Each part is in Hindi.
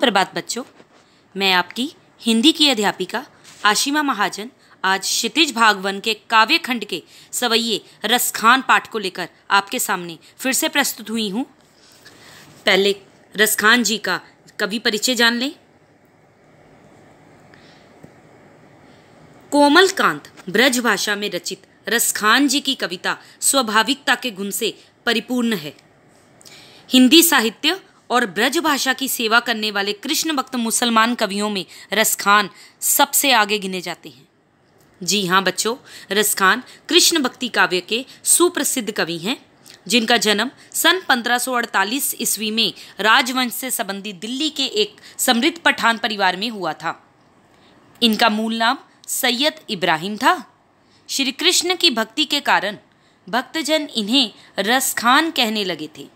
प्रभात बच्चों मैं आपकी हिंदी की अध्यापिका आशिमा महाजन आज क्षितिज भागवन के काव्य खंड के सवैये रसखान पाठ को लेकर आपके सामने फिर से प्रस्तुत हुई हूँ पहले रसखान जी का कवि परिचय जान लें कोमल कांत ब्रज भाषा में रचित रसखान जी की कविता स्वाभाविकता के गुण से परिपूर्ण है हिंदी साहित्य और ब्रज भाषा की सेवा करने वाले कृष्ण भक्त मुसलमान कवियों में रसखान सबसे आगे गिने जाते हैं जी हाँ बच्चों रसखान कृष्ण भक्ति काव्य के सुप्रसिद्ध कवि हैं जिनका जन्म सन 1548 ईस्वी में राजवंश से संबंधित दिल्ली के एक समृद्ध पठान परिवार में हुआ था इनका मूल नाम सैयद इब्राहिम था श्री कृष्ण की भक्ति के कारण भक्तजन इन्हें रसखान कहने लगे थे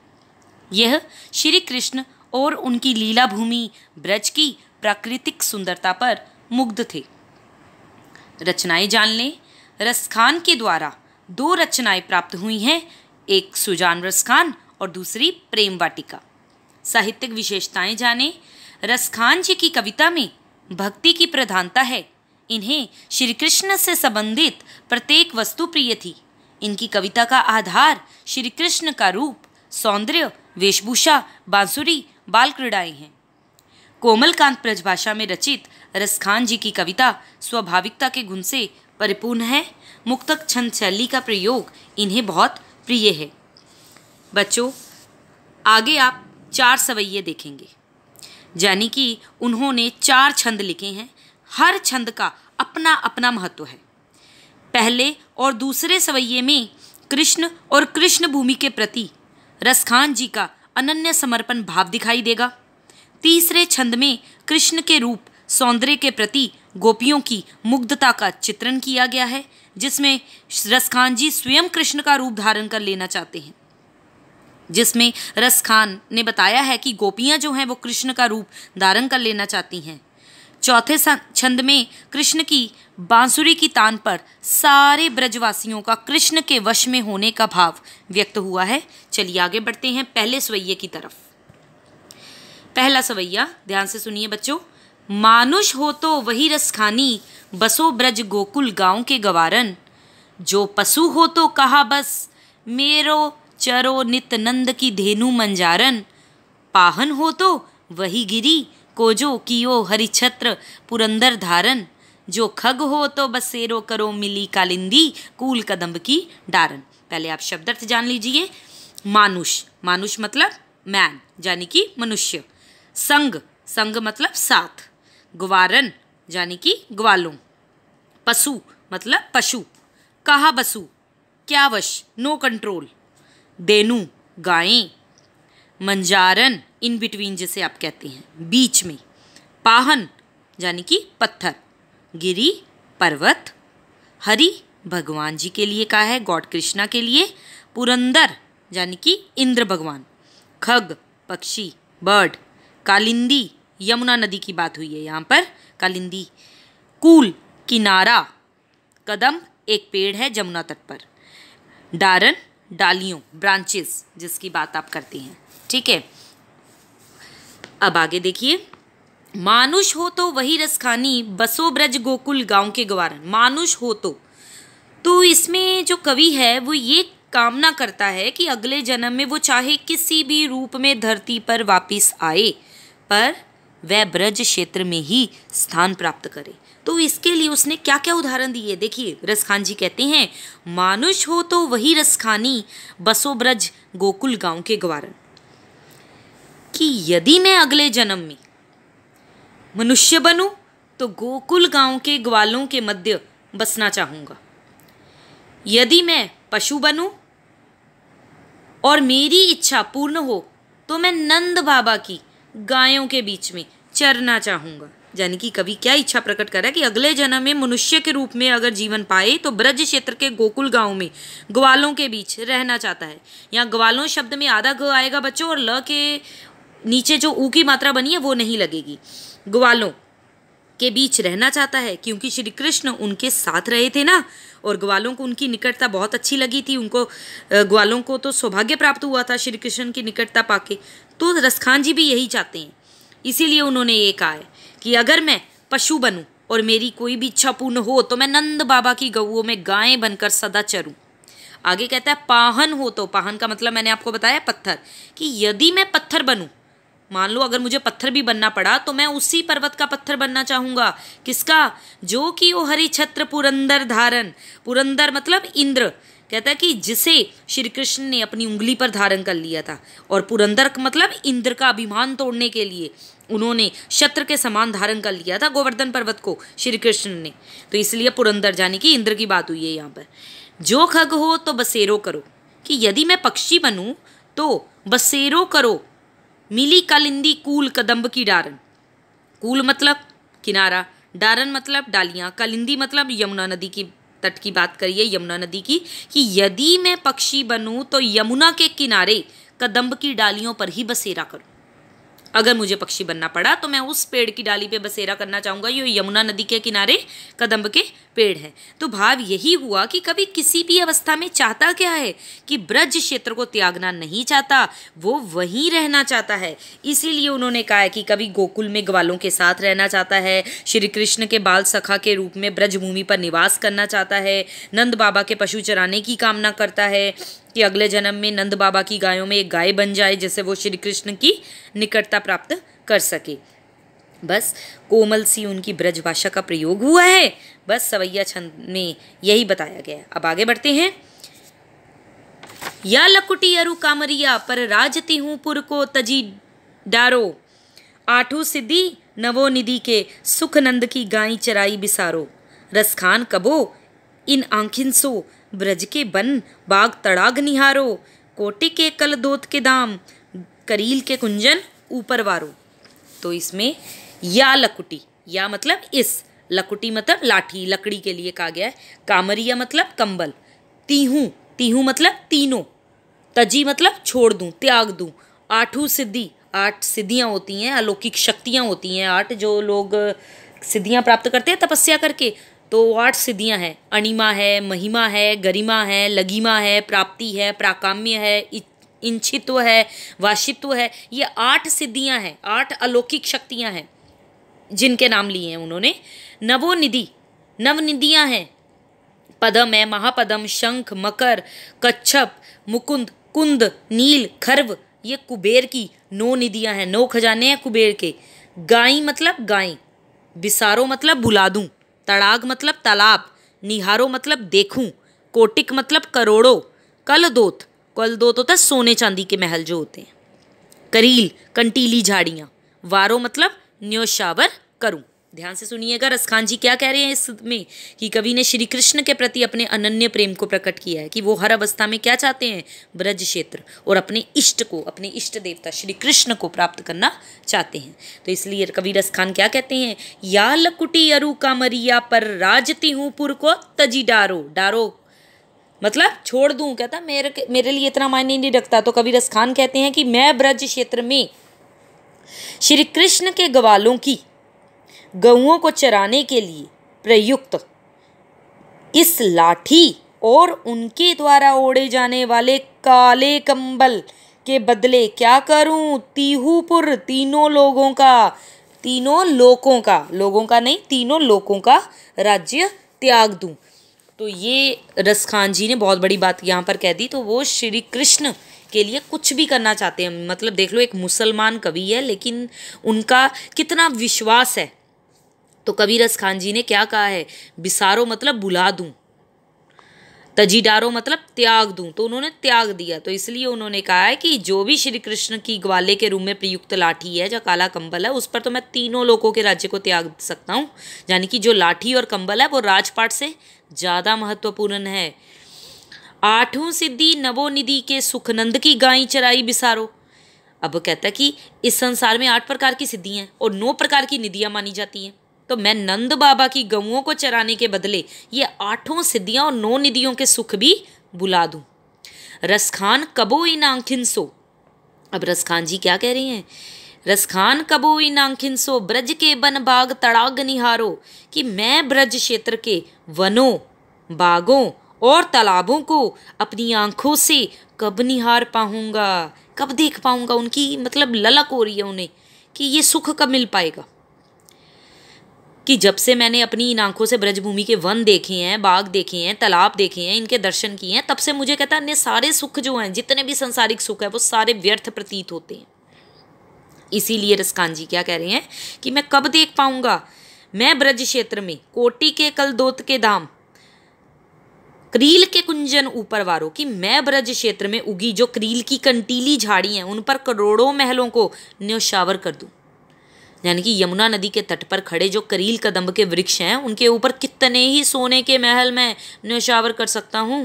यह श्री कृष्ण और उनकी लीला भूमि ब्रज की प्राकृतिक सुंदरता पर मुग्ध थे रचनाएं जान लें रसखान के द्वारा दो रचनाएं प्राप्त हुई हैं एक सुजान रसखान और दूसरी प्रेम वाटिका साहित्यिक विशेषताएं जानें रसखान जी की कविता में भक्ति की प्रधानता है इन्हें श्री कृष्ण से संबंधित प्रत्येक वस्तु प्रिय थी इनकी कविता का आधार श्री कृष्ण का रूप सौंदर्य वेशभूषा बांसुरी बाल क्रीड़ाएं हैं कोमलकांत ब्रजभाषा में रचित रसखान जी की कविता स्वाभाविकता के गुण से परिपूर्ण है मुक्तक छंद शैली का प्रयोग इन्हें बहुत प्रिय है बच्चों आगे आप चार सवैये देखेंगे यानी कि उन्होंने चार छंद लिखे हैं हर छंद का अपना अपना महत्व है पहले और दूसरे सवैये में कृष्ण और कृष्ण भूमि के प्रति रसखान जी का अनन्य समर्पण भाव दिखाई देगा तीसरे छंद में कृष्ण के रूप सौंदर्य के प्रति गोपियों की मुग्धता का चित्रण किया गया है जिसमें रसखान जी स्वयं कृष्ण का रूप धारण कर लेना चाहते हैं जिसमें रसखान ने बताया है कि गोपियां जो हैं वो कृष्ण का रूप धारण कर लेना चाहती हैं चौथे छंद में कृष्ण की बांसुरी की तान पर सारे ब्रजवासियों का कृष्ण के वश में होने का भाव व्यक्त हुआ है चलिए आगे बढ़ते हैं पहले सवैये की तरफ पहला सवैया ध्यान से सुनिए बच्चों मानुष हो तो वही रसखानी बसो ब्रज गोकुल गांव के गवारन जो पशु हो तो कहा बस मेरो चरो नित नंद की धेनु मंजारन पाहन हो तो वही गिरी कोजो कियो हरिछत्र पुरंदर धारण जो खग हो तो बसेरो करो मिली कालिंदी कूल कदम्ब की डारन पहले आप शब्द अर्थ जान लीजिए मानुष मानुष मतलब मैन यानी कि मनुष्य संग संग मतलब साथ ग्वारन यानी कि ग्वालों पशु मतलब पशु कहा बसु क्या वश नो कंट्रोल देनु गायें मंजारन इन बिटवीन जिसे आप कहते हैं बीच में पाहन यानी कि पत्थर गिरी पर्वत हरि भगवान जी के लिए कहा है गॉड कृष्णा के लिए पुरंदर यानी कि इंद्र भगवान खग पक्षी बर्ड कालिंदी यमुना नदी की बात हुई है यहाँ पर कालिंदी कूल किनारा कदम एक पेड़ है जमुना तट पर डारन डालियों ब्रांचेस जिसकी बात आप करते हैं ठीक है अब आगे देखिए मानुष हो तो वही रसखानी बसो ब्रज गोकुल गांव के गवारन मानुष हो तो तो इसमें जो कवि है वो ये कामना करता है कि अगले जन्म में वो चाहे किसी भी रूप में धरती पर वापस आए पर वह ब्रज क्षेत्र में ही स्थान प्राप्त करे तो इसके लिए उसने क्या क्या उदाहरण दिए देखिए रसखान जी कहते हैं मानुष हो तो वही रसखानी बसो ब्रज गोकुल गांव के गवारन कि यदि मैं अगले जन्म में मनुष्य बनूं तो गोकुल गांव के ग्वालों के मध्य बसना चाहूँगा यदि मैं पशु बनूं और मेरी इच्छा पूर्ण हो तो मैं नंद बाबा की गायों के बीच में चरना चाहूँगा यानी कि कवि क्या इच्छा प्रकट कर रहा है कि अगले जन्म में मनुष्य के रूप में अगर जीवन पाए तो ब्रज क्षेत्र के गोकुल गांव में ग्वालों के बीच रहना चाहता है यहाँ ग्वालों शब्द में आधा ग आएगा बच्चों और ल के नीचे जो ऊ की मात्रा बनी है वो नहीं लगेगी ग्वालों के बीच रहना चाहता है क्योंकि श्री कृष्ण उनके साथ रहे थे ना और ग्वालों को उनकी निकटता बहुत अच्छी लगी थी उनको ग्वालों को तो सौभाग्य प्राप्त हुआ था श्री कृष्ण की निकटता पाके तो रसखान जी भी यही चाहते हैं इसीलिए उन्होंने ये कहा है कि अगर मैं पशु बनूं और मेरी कोई भी इच्छा पूर्ण हो तो मैं नंद बाबा की गऊओं में गायें बनकर सदा चरूँ आगे कहता है पाहन हो तो पाहन का मतलब मैंने आपको बताया पत्थर कि यदि मैं पत्थर बनूँ मान लो अगर मुझे पत्थर भी बनना पड़ा तो मैं उसी पर्वत का पत्थर बनना चाहूंगा किसका जो कि वो हरि छत्र पुरंदर धारण पुरंदर मतलब इंद्र कहता है कि जिसे श्री कृष्ण ने अपनी उंगली पर धारण कर लिया था और पुरंदर मतलब इंद्र का अभिमान तोड़ने के लिए उन्होंने शत्र के समान धारण कर लिया था गोवर्धन पर्वत को श्री कृष्ण ने तो इसलिए पुरंदर जाने की इंद्र की बात हुई है यहाँ पर जो खग हो तो बसेरो करो कि यदि मैं पक्षी बनूँ तो बसेरो करो मिली कलिंदी कूल कदम्ब की डारन कूल मतलब किनारा डारन मतलब डालियाँ कालिंदी मतलब यमुना नदी की तट की बात करिए यमुना नदी की कि यदि मैं पक्षी बनूँ तो यमुना के किनारे कदम्ब की डालियों पर ही बसेरा करूँ अगर मुझे पक्षी बनना पड़ा तो मैं उस पेड़ की डाली पे बसेरा करना चाहूँगा ये यमुना नदी के किनारे कदम्ब के पेड़ है तो भाव यही हुआ कि कभी किसी भी अवस्था में चाहता क्या है कि ब्रज क्षेत्र को त्यागना नहीं चाहता वो वहीं रहना चाहता है इसीलिए उन्होंने कहा है कि कभी गोकुल में ग्वालों के साथ रहना चाहता है श्री कृष्ण के बाल सखा के रूप में ब्रजभूमि पर निवास करना चाहता है नंद बाबा के पशु चराने की कामना करता है कि अगले जन्म में नंद बाबा की गायों में एक गाय बन जाए जिससे वो श्री कृष्ण की निकटता प्राप्त कर सके बस कोमल सी उनकी ब्रज भाषा का प्रयोग हुआ है बस सवैया छंद में यही बताया गया अब आगे बढ़ते हैं या लकुटी अरु कामरिया पर राजती हूं पुर को तजी डारो आठू सिद्धि नवो निधि के सुख नंद की गाय चराई बिसारो रसखान कबो इन आंखिन सो ब्रज के बन बाग तड़ाग निहारो कोटे के कल दोत के दाम करील के कुंजन ऊपर वारो तो इसमें या लकुटी या मतलब इस लकुटी मतलब लाठी लकड़ी के लिए कहा गया है कामरिया मतलब कंबल तीहू तीहू मतलब तीनों तजी मतलब छोड़ दूँ त्याग दूँ आठू सिद्धि आठ सिद्धियाँ होती हैं अलौकिक शक्तियाँ होती हैं आठ जो लोग सिद्धियाँ प्राप्त करते हैं तपस्या करके तो आठ सिद्धियाँ हैं अणिमा है महिमा है गरिमा है लगीमा है प्राप्ति है प्राकाम्य है इंछित्व है वाशित्व है ये आठ सिद्धियाँ हैं आठ अलौकिक शक्तियाँ हैं जिनके नाम लिए हैं उन्होंने नवोनिधि नवनिधियाँ हैं पदम है महापदम शंख मकर कच्छप मुकुंद कुंद नील खर्व ये कुबेर की नौ निधियाँ हैं नौ खजाने हैं कुबेर के गाय मतलब गाय बिसारो मतलब बुला दूँ तड़ाग मतलब तालाब निहारो मतलब देखूं कोटिक मतलब करोड़ों कल दोत कल दोत होता है सोने चांदी के महल जो होते हैं करील कंटीली झाड़ियाँ वारो मतलब न्योशावर करूँ ध्यान से सुनिएगा रसखान जी क्या कह रहे हैं इस में कि कवि ने श्री कृष्ण के प्रति अपने अनन्य प्रेम को प्रकट किया है कि वो हर अवस्था में क्या चाहते हैं ब्रज क्षेत्र और अपने इष्ट को अपने इष्ट देवता श्री कृष्ण को प्राप्त करना चाहते हैं तो इसलिए कवि रसखान क्या कहते हैं या लकुटी अरु का मरिया पर राजती हूँ पुर को तजी डारो डारो मतलब छोड़ दूँ कहता मेरे मेरे लिए इतना मायने नहीं रखता तो कवि रसखान कहते हैं कि मैं ब्रज क्षेत्र में श्री कृष्ण के गवालों की गऊओं को चराने के लिए प्रयुक्त इस लाठी और उनके द्वारा ओढ़े जाने वाले काले कंबल के बदले क्या करूं तीहूपुर तीनों लोगों का तीनों लोगों का लोगों का नहीं तीनों लोगों का राज्य त्याग दूं तो ये रसखान जी ने बहुत बड़ी बात यहाँ पर कह दी तो वो श्री कृष्ण के लिए कुछ भी करना चाहते हैं मतलब देख लो एक मुसलमान कवि है लेकिन उनका कितना विश्वास है तो कबीरस खान जी ने क्या कहा है बिसारो मतलब बुला दूँ तजीडारो मतलब त्याग दूं तो उन्होंने त्याग दिया तो इसलिए उन्होंने कहा है कि जो भी श्री कृष्ण की ग्वाले के रूम में प्रयुक्त लाठी है जो काला कंबल है उस पर तो मैं तीनों लोगों के राज्य को त्याग सकता हूँ यानी कि जो लाठी और कंबल है वो राजपाट से ज़्यादा महत्वपूर्ण है आठों सिद्धि नवोनिधि के सुखनंद की गाय चराई बिसारो अब कहता है कि इस संसार में आठ प्रकार की सिद्धियाँ हैं और नौ प्रकार की निधियाँ मानी जाती हैं तो मैं नंद बाबा की गऊओं को चराने के बदले ये आठों सिद्धियाँ और नौ निधियों के सुख भी बुला दूँ रसखान कबो इन आंखिन सो अब रसखान जी क्या कह रही हैं रसखान कबो इन आंखिन सो ब्रज के बन बाग तड़ाग निहारो कि मैं ब्रज क्षेत्र के वनों बागों और तालाबों को अपनी आंखों से कब निहार पाऊँगा कब देख पाऊँगा उनकी मतलब ललक हो रही है उन्हें कि ये सुख कब मिल पाएगा कि जब से मैंने अपनी इन आंखों से ब्रजभूमि के वन देखे हैं बाग देखे हैं तालाब देखे हैं इनके दर्शन किए हैं तब से मुझे कहता अन्य सारे सुख जो हैं जितने भी संसारिक सुख है वो सारे व्यर्थ प्रतीत होते हैं इसीलिए रसकान जी क्या कह रहे हैं कि मैं कब देख पाऊंगा मैं ब्रज क्षेत्र में कोटि के कल दोत के धाम क्रील के कुंजन ऊपर वारो कि मैं ब्रज क्षेत्र में उगी जो क्रील की कंटीली झाड़ी हैं उन पर करोड़ों महलों को न्योछावर कर दूं यानी कि यमुना नदी के तट पर खड़े जो करील कदम्ब के वृक्ष हैं उनके ऊपर कितने ही सोने के महल में न्योछावर कर सकता हूँ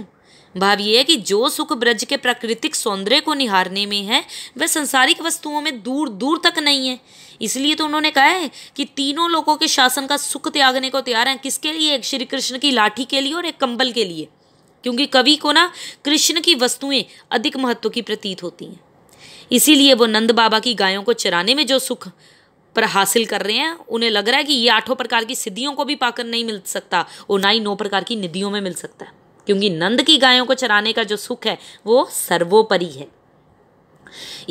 भाव ये है कि जो सुख ब्रज के प्राकृतिक सौंदर्य को निहारने में है वह संसारिक वस्तुओं में दूर दूर तक नहीं है इसलिए तो उन्होंने कहा है कि तीनों लोगों के शासन का सुख त्यागने को तैयार हैं किसके लिए एक श्री कृष्ण की लाठी के लिए और एक कंबल के लिए क्योंकि कवि को ना कृष्ण की वस्तुएं अधिक महत्व की प्रतीत होती हैं इसीलिए वो नंद बाबा की गायों को चराने में जो सुख पर हासिल कर रहे हैं उन्हें लग रहा है कि ये आठों प्रकार की सिद्धियों को भी पाकर नहीं मिल सकता और ना ही नौ प्रकार की निधियों में मिल सकता है क्योंकि नंद की गायों को चराने का जो सुख है वो सर्वोपरि है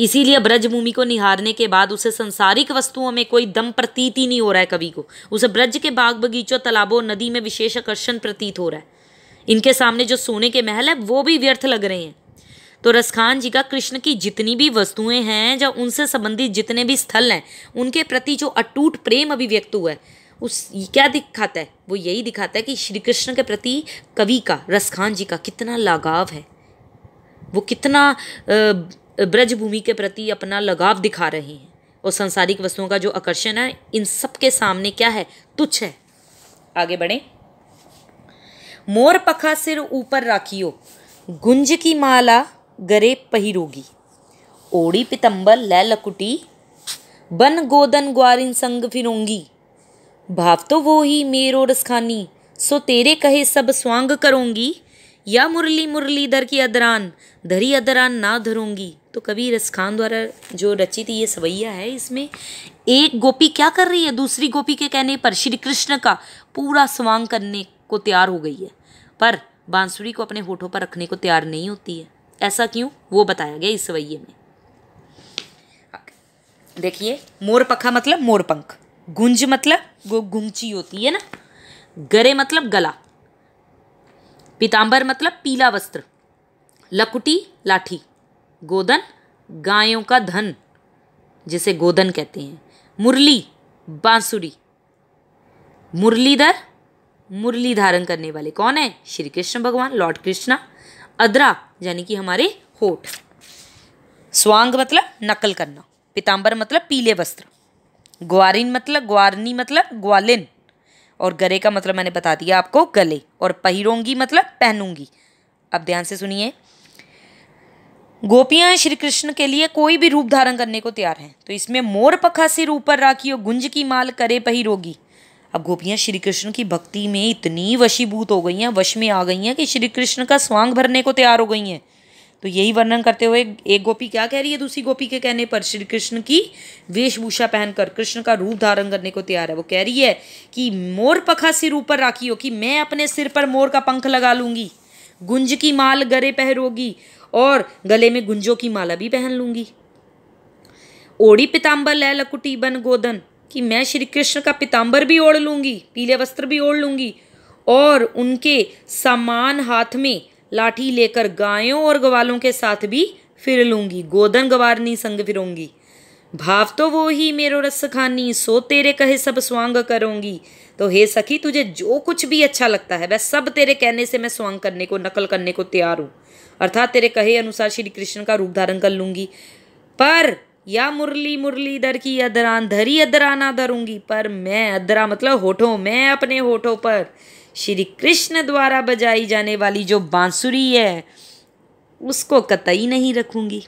इसीलिए ब्रजभूमि को निहारने के बाद उसे संसारिक वस्तुओं में कोई दम प्रतीत ही नहीं हो रहा है कवि को उसे ब्रज के बाग बगीचों तालाबों नदी में विशेष आकर्षण प्रतीत हो रहा है इनके सामने जो सोने के महल है वो भी व्यर्थ लग रहे हैं तो रसखान जी का कृष्ण की जितनी भी वस्तुएं हैं या उनसे संबंधित जितने भी स्थल हैं उनके प्रति जो अटूट प्रेम अभिव्यक्त हुआ है उस क्या दिखाता है वो यही दिखाता है कि श्री कृष्ण के प्रति कवि का रसखान जी का कितना लगाव है वो कितना ब्रजभूमि के प्रति अपना लगाव दिखा रहे हैं और सांसारिक वस्तुओं का जो आकर्षण है इन सब के सामने क्या है तुच्छ है आगे बढ़े मोर पखा सिर ऊपर राखियो गुंज की माला गरे पहिरोगी ओड़ी पितंबर लै लकुटी बन गोदन ग्वारिन संग फिरोंगी भाव तो वो ही मेरो रसखानी सो तेरे कहे सब स्वांग करोंगी या मुरली मुरली दर की अदरान धरी अदरान ना धरूंगी तो कभी रसखान द्वारा जो रचित ये सवैया है इसमें एक गोपी क्या कर रही है दूसरी गोपी के कहने पर श्री कृष्ण का पूरा स्वांग करने को तैयार हो गई है पर बांसुरी को अपने होठों पर रखने को तैयार नहीं होती है ऐसा क्यों वो बताया गया इस रवैये में देखिए मोर पखा मतलब मोर पंख गुंज मतलब वो गुंची होती है ना गरे मतलब गला पीताम्बर मतलब पीला वस्त्र लकुटी लाठी गोदन गायों का धन जिसे गोदन कहते हैं मुरली बांसुरी मुरलीधर मुरली धारण करने वाले कौन है श्री कृष्ण भगवान लॉर्ड कृष्णा अदरा यानी कि हमारे होठ स्वांग मतलब नकल करना पिताम्बर मतलब पीले वस्त्र ग्वारिन मतलब ग्वारनी मतलब ग्वालिन और गले का मतलब मैंने बता दिया आपको गले और पहिरोंगी मतलब पहनूंगी अब ध्यान से सुनिए गोपियां श्री कृष्ण के लिए कोई भी रूप धारण करने को तैयार हैं तो इसमें मोर पखा सिर ऊपर और गुंज की माल करे पहिरोगी अब गोपियाँ श्री कृष्ण की भक्ति में इतनी वशीभूत हो गई हैं वश में आ गई हैं कि श्री कृष्ण का स्वांग भरने को तैयार हो गई हैं तो यही वर्णन करते हुए एक गोपी क्या कह रही है दूसरी गोपी के कहने पर श्री कृष्ण की वेशभूषा पहनकर कृष्ण का रूप धारण करने को तैयार है वो कह रही है कि मोर पखा सिर ऊपर राखी हो कि मैं अपने सिर पर मोर का पंख लगा लूँगी गुंज की माल गरे पहरोगी और गले में गुंजों की माला भी पहन लूँगी ओड़ी पिताम्बर लकुटी बन गोदन कि मैं श्री कृष्ण का पिताम्बर भी ओढ़ लूँगी पीले वस्त्र भी ओढ़ लूँगी और उनके समान हाथ में लाठी लेकर गायों और गवालों के साथ भी फिर लूँगी गोदन गवारनी संग फिरूँगी भाव तो वो ही मेरो रस खानी सो तेरे कहे सब स्वांग करूँगी तो हे सखी तुझे जो कुछ भी अच्छा लगता है वह सब तेरे कहने से मैं स्वांग करने को नकल करने को तैयार हूँ अर्थात तेरे कहे अनुसार श्री कृष्ण का रूप धारण कर लूँगी पर या मुरली मुरलीधर की अदरान धरी अदराना धरूंगी पर मैं अदरा मतलब होठों मैं अपने होठों पर श्री कृष्ण द्वारा बजाई जाने वाली जो बांसुरी है उसको कतई नहीं रखूंगी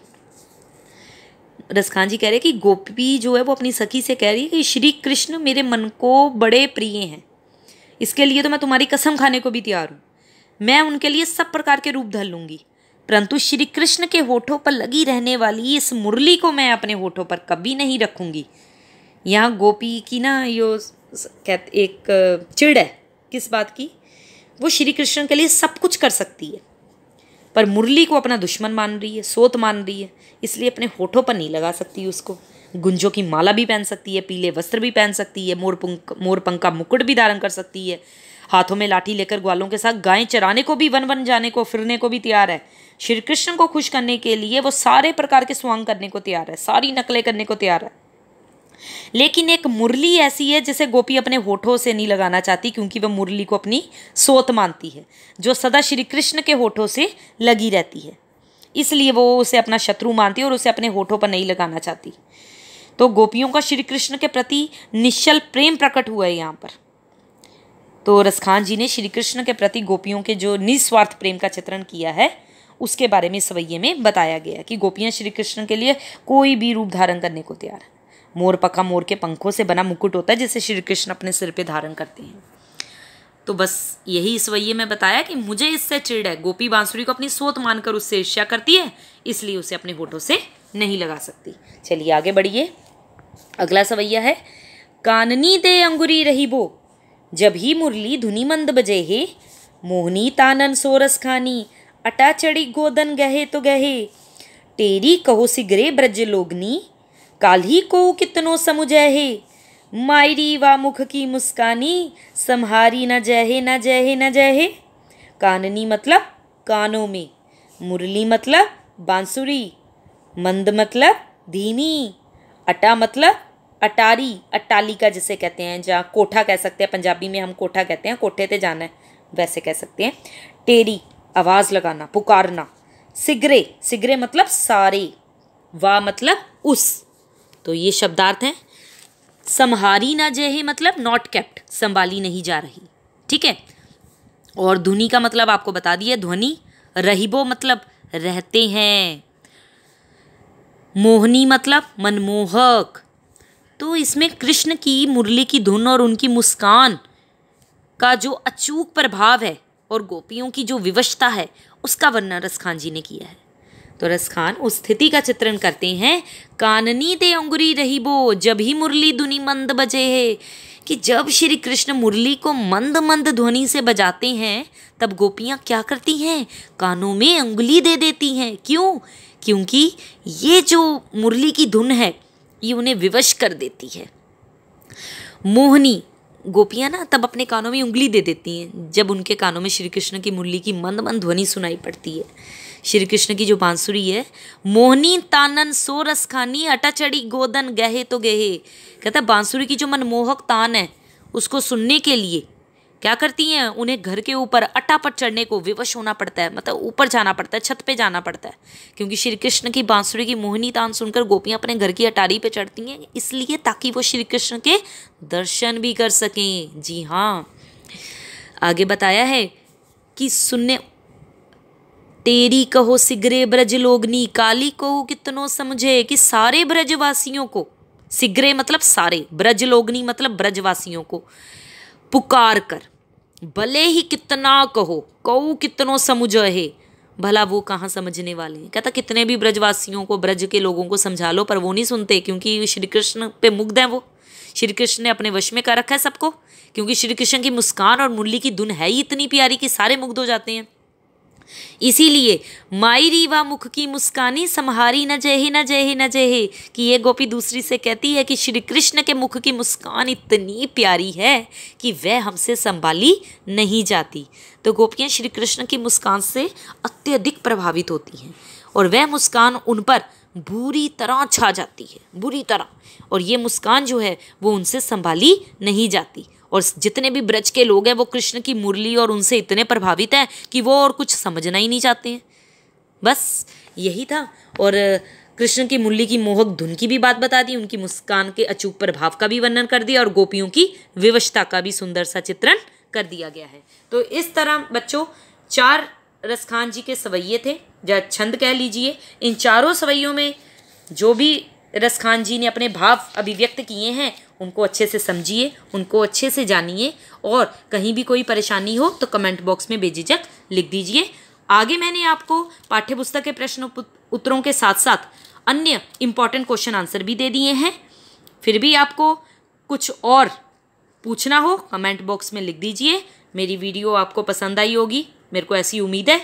रसखान जी कह रहे कि गोपी जो है वो अपनी सखी से कह रही है कि श्री कृष्ण मेरे मन को बड़े प्रिय हैं इसके लिए तो मैं तुम्हारी कसम खाने को भी तैयार हूँ मैं उनके लिए सब प्रकार के रूप धर लूँगी परंतु श्री कृष्ण के होठों पर लगी रहने वाली इस मुरली को मैं अपने होठों पर कभी नहीं रखूँगी यहाँ गोपी की ना यो कहते एक चिड़ है किस बात की वो श्री कृष्ण के लिए सब कुछ कर सकती है पर मुरली को अपना दुश्मन मान रही है सोत मान रही है इसलिए अपने होठों पर नहीं लगा सकती उसको गुंजों की माला भी पहन सकती है पीले वस्त्र भी पहन सकती है मोर मोरपंख का मुकुट भी धारण कर सकती है हाथों में लाठी लेकर ग्वालों के साथ गायें चराने को भी वन वन जाने को फिरने को भी तैयार है श्री कृष्ण को खुश करने के लिए वो सारे प्रकार के स्वांग करने को तैयार है सारी नकलें करने को तैयार है लेकिन एक मुरली ऐसी है जिसे गोपी अपने होठों से नहीं लगाना चाहती क्योंकि वह मुरली को अपनी सोत मानती है जो सदा श्री कृष्ण के होठों से लगी रहती है इसलिए वो उसे अपना शत्रु मानती है और उसे अपने होठों पर नहीं लगाना चाहती तो गोपियों का श्री कृष्ण के प्रति निश्चल प्रेम प्रकट हुआ है यहाँ पर तो रसखान जी ने श्री कृष्ण के प्रति गोपियों के जो निस्वार्थ प्रेम का चित्रण किया है उसके बारे में सवैये में बताया गया कि गोपियाँ श्री कृष्ण के लिए कोई भी रूप धारण करने को तैयार है मोर पका मोर के पंखों से बना मुकुट होता है जिसे श्री कृष्ण अपने सिर पे धारण करते हैं तो बस यही इस में बताया कि मुझे इससे चिड़ है गोपी बांसुरी को अपनी सोत मानकर उससे ईर्ष्या करती है इसलिए उसे अपने होठों से नहीं लगा सकती चलिए आगे बढ़िए अगला सवैया है काननी दे अंगुरी रही बो जब ही मुरली मंद बजे हे मोहनी तानन सोरस खानी अटा चढ़ी गोदन गहे तो गहे टेरी कहो सिगरे ब्रज लोगनी काली को कितनो समुझे हे मायरी वा मुख की मुस्कानी समहारी न जहे न जहे न जहे काननी मतलब कानों में मुरली मतलब बांसुरी मंद मतलब धीमी अटा मतलब अटारी अट्टालिका जिसे कहते हैं जहाँ कोठा कह सकते हैं पंजाबी में हम कोठा कहते हैं कोठे ते जाना है वैसे कह सकते हैं टेरी आवाज़ लगाना पुकारना सिगरे सिगरे मतलब सारे वा मतलब उस तो ये शब्दार्थ हैं संहारी ना जेहे मतलब नॉट कैप्ट संभाली नहीं जा रही ठीक है और धुनी का मतलब आपको बता दिया ध्वनि रहीबो मतलब रहते हैं मोहनी मतलब मनमोहक तो इसमें कृष्ण की मुरली की धुन और उनकी मुस्कान का जो अचूक प्रभाव है और गोपियों की जो विवशता है उसका वर्णन रसखान जी ने किया है तो रसखान उस स्थिति का चित्रण करते हैं काननी ते अंगुरी रही बो जब ही मुरली धुनी मंद बजे है कि जब श्री कृष्ण मुरली को मंद मंद ध्वनि से बजाते हैं तब गोपियाँ क्या करती हैं कानों में अंगुली दे देती हैं क्यों क्योंकि ये जो मुरली की धुन है ये उन्हें विवश कर देती है मोहनी गोपियाँ ना तब अपने कानों में उंगली दे देती हैं जब उनके कानों में श्री कृष्ण की मुरली की मंद मंद ध्वनि सुनाई पड़ती है श्री कृष्ण की जो बांसुरी है मोहनी तानन रस खानी अटाचड़ी गोदन गहे तो गहे कहता है बांसुरी की जो मनमोहक तान है उसको सुनने के लिए क्या करती हैं उन्हें घर के ऊपर अटापट चढ़ने को विवश होना पड़ता है मतलब ऊपर जाना पड़ता है छत पे जाना पड़ता है क्योंकि श्री कृष्ण की बांसुरी की मोहिनी तान सुनकर गोपियां अपने घर की अटारी पे चढ़ती हैं इसलिए ताकि वो श्री कृष्ण के दर्शन भी कर सकें जी हाँ आगे बताया है कि सुनने तेरी कहो सिगरे ब्रज लोगनी काली कहो कितनों समझे कि सारे ब्रजवासियों को सिगरे मतलब सारे ब्रज लोगनी मतलब ब्रजवासियों को पुकार कर भले ही कितना कहो कऊ कितनो है भला वो कहाँ समझने वाले हैं कहता कितने भी ब्रजवासियों को ब्रज के लोगों को समझा लो पर वो नहीं सुनते क्योंकि श्री कृष्ण पे मुग्ध हैं वो श्री कृष्ण ने अपने वश में कर रखा है सबको क्योंकि श्री कृष्ण की मुस्कान और मुरली की धुन है ही इतनी प्यारी कि सारे मुग्ध हो जाते हैं इसीलिए मायरी व मुख की मुस्कानी संहारी न जहे न जहे न जहे कि ये गोपी दूसरी से कहती है कि श्री कृष्ण के मुख की मुस्कान इतनी प्यारी है कि वह हमसे संभाली नहीं जाती तो गोपियाँ श्री कृष्ण की मुस्कान से अत्यधिक प्रभावित होती हैं और वह मुस्कान उन पर बुरी तरह छा जाती है बुरी तरह और ये मुस्कान जो है वो उनसे संभाली नहीं जाती और जितने भी ब्रज के लोग हैं वो कृष्ण की मुरली और उनसे इतने प्रभावित हैं कि वो और कुछ समझना ही नहीं चाहते हैं बस यही था और कृष्ण की मुरली की मोहक धुन की भी बात बता दी उनकी मुस्कान के अचूक प्रभाव का भी वर्णन कर दिया और गोपियों की विवशता का भी सुंदर सा चित्रण कर दिया गया है तो इस तरह बच्चों चार रसखान जी के सवैये थे या छंद कह लीजिए इन चारों सवैयों में जो भी रसखान जी ने अपने भाव अभिव्यक्त किए हैं उनको अच्छे से समझिए उनको अच्छे से जानिए और कहीं भी कोई परेशानी हो तो कमेंट बॉक्स में बेझिझक लिख दीजिए आगे मैंने आपको पाठ्य पुस्तक के प्रश्न उत्तरों के साथ साथ अन्य इम्पॉर्टेंट क्वेश्चन आंसर भी दे दिए हैं फिर भी आपको कुछ और पूछना हो कमेंट बॉक्स में लिख दीजिए मेरी वीडियो आपको पसंद आई होगी मेरे को ऐसी उम्मीद है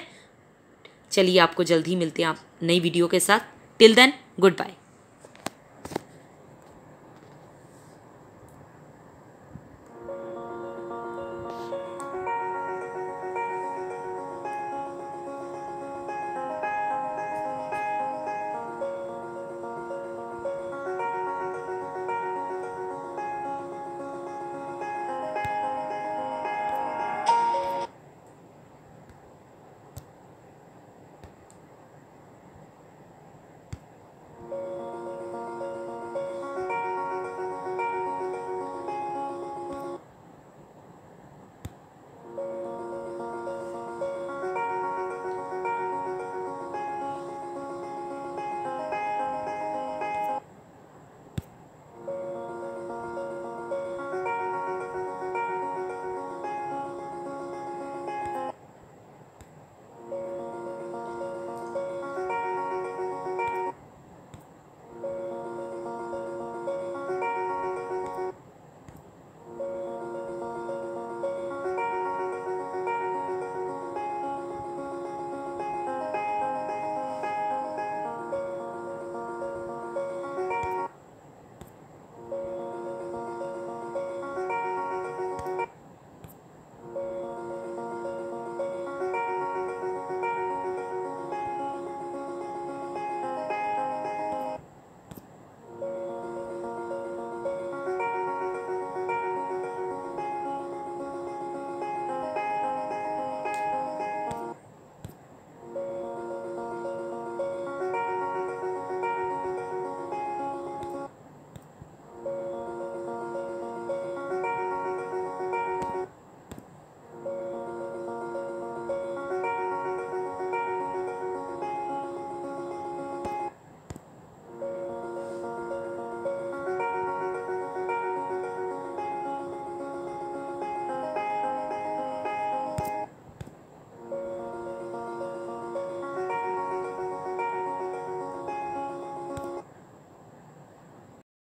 चलिए आपको जल्द ही मिलते हैं आप नई वीडियो के साथ टिल देन गुड बाय